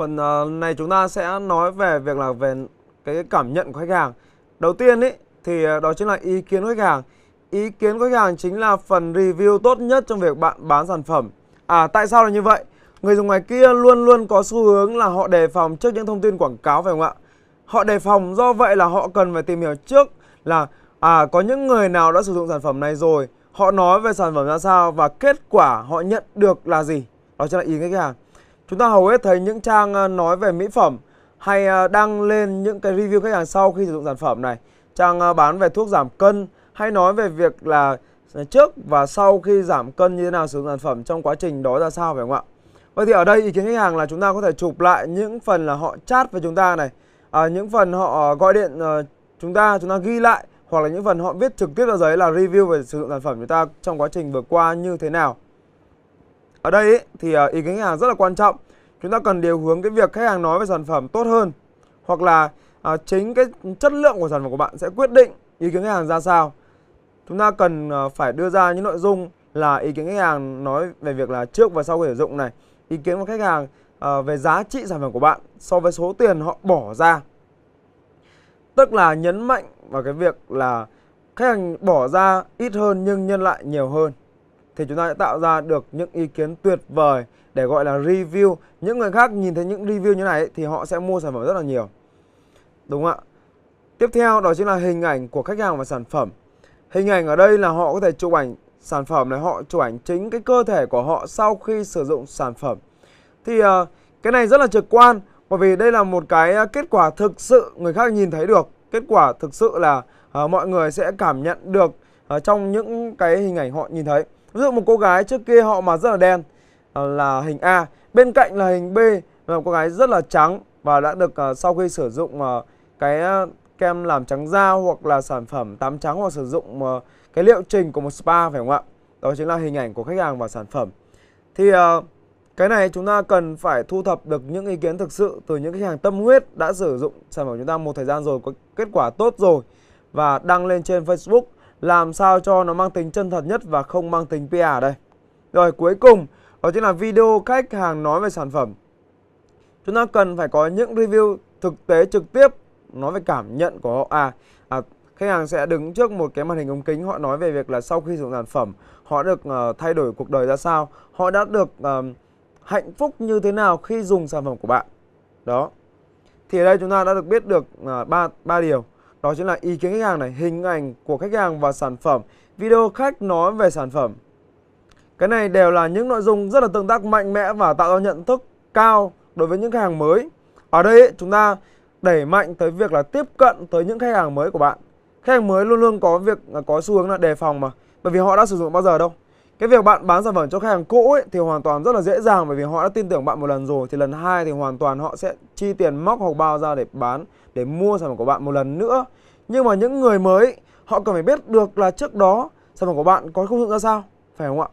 Phần ờ, này chúng ta sẽ nói về việc là về cái cảm nhận của khách hàng. Đầu tiên ý, thì ờ, đó chính là ý kiến khách hàng. Ý kiến khách hàng chính là phần review tốt nhất trong việc bạn bán sản phẩm. À tại sao là như vậy? Người dùng ngoài kia luôn luôn có xu hướng là họ đề phòng trước những thông tin quảng cáo phải không ạ? Họ đề phòng do vậy là họ cần phải tìm hiểu trước là à có những người nào đã sử dụng sản phẩm này rồi, họ nói về sản phẩm ra sao và kết quả họ nhận được là gì. Đó chính là ý khách hàng. Chúng ta hầu hết thấy những trang à, nói về mỹ phẩm hay à, đăng lên những cái review khách hàng sau khi sử dụng sản phẩm này. Trang à, bán về thuốc giảm cân hay nói về việc là trước và sau khi giảm cân như thế nào sử dụng sản phẩm trong quá trình đó ra sao phải không ạ? Vậy thì ở đây ý kiến khách hàng là chúng ta có thể chụp lại những phần là họ chat với chúng ta này, à, những phần họ gọi điện ờ, chúng ta chúng ta ghi lại hoặc là những phần họ viết trực tiếp vào giấy là review về sử dụng sản phẩm chúng ta trong quá trình vừa qua như thế nào ở đây ý, thì ờ, ý kiến khách hàng rất là quan trọng. Chúng ta cần điều hướng cái việc khách hàng nói về sản phẩm tốt hơn hoặc là à, chính cái chất lượng của sản phẩm của bạn sẽ quyết định ý kiến khách hàng ra sao. Chúng ta cần à, phải đưa ra những nội dung là ý kiến khách hàng nói về việc là trước và sau khi sử dụng này, ý kiến của khách hàng à, về giá trị sản phẩm của bạn so với số tiền họ bỏ ra. Tức là nhấn mạnh vào cái việc là khách hàng bỏ ra ít hơn nhưng nhân lại nhiều hơn thì chúng ta sẽ tạo ra được những ý kiến tuyệt vời để gọi là review. Những người khác nhìn thấy những review như này thì họ sẽ mua sản phẩm rất là nhiều. Đúng không ạ? Tiếp theo đó chính là hình ảnh của khách hàng và sản phẩm. Hình ảnh ở đây là họ có thể chụp ảnh sản phẩm này, họ chụp ảnh chính cái cơ thể của họ sau khi sử dụng sản phẩm. Thì uh, cái này rất là trực quan bởi vì đây là một cái ờ, kết quả thực sự người khác nhìn thấy được. Kết quả thực sự là uh, mọi người sẽ cảm nhận được uh, trong những cái hình ảnh họ nhìn thấy ví dụ một cô gái trước kia họ mà rất là đen ờ, là hình A bên cạnh là hình B là một cô gái rất là trắng và đã được ờ, sau khi sử dụng ờ, cái kem làm trắng da hoặc là sản phẩm tắm trắng hoặc sử dụng cái liệu trình của một spa phải không ạ đó chính là hình ảnh của khách hàng và sản phẩm thì cái này chúng ta cần phải thu thập được những ý kiến thực sự từ những khách hàng tâm huyết đã sử dụng sản phẩm chúng ta một thời gian rồi có kết quả tốt rồi và đăng lên trên Facebook làm sao cho nó mang tính chân thật nhất và không mang tính PR đây. Rồi cuối cùng đó chính là video khách hàng nói về sản phẩm. Chúng ta cần phải có những review thực tế trực tiếp nói về cảm nhận của họ à, à khách hàng sẽ đứng trước một cái màn hình ống kính họ nói về việc là sau khi sử dụng sản phẩm họ được uh, thay đổi cuộc đời ra sao họ đã được uh, hạnh phúc như thế nào khi dùng sản phẩm của bạn đó thì ở đây chúng ta đã được biết được ờ, ba uh, ba điều đó chính là ý kiến khách hàng này, hình ảnh của khách hàng và sản phẩm, video khách nói về sản phẩm. Cái này đều là những nội dung rất là tương tác mạnh mẽ và tạo ra nhận thức cao đối với những khách hàng mới. Ở đây chúng ta đẩy mạnh tới việc là tiếp cận tới những khách hàng mới của bạn. Khách hàng mới luôn luôn có việc có xu hướng là đề phòng mà, bởi vì họ đã sử dụng bao giờ đâu cái việc bạn bán sản phẩm cho khách hàng cũ ấy, thì hoàn toàn rất là dễ dàng bởi vì họ đã tin tưởng bạn một lần rồi thì lần hai thì hoàn toàn họ sẽ chi tiền móc hộp bao ra để bán để mua sản phẩm của bạn một lần nữa nhưng mà những người mới họ cần phải biết được là trước đó sản phẩm của bạn có công dụng ra sao phải không ạ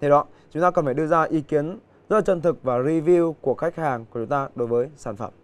thế đó chúng ta cần phải đưa ra ý kiến rất là chân thực và review của khách hàng của chúng ta đối với sản phẩm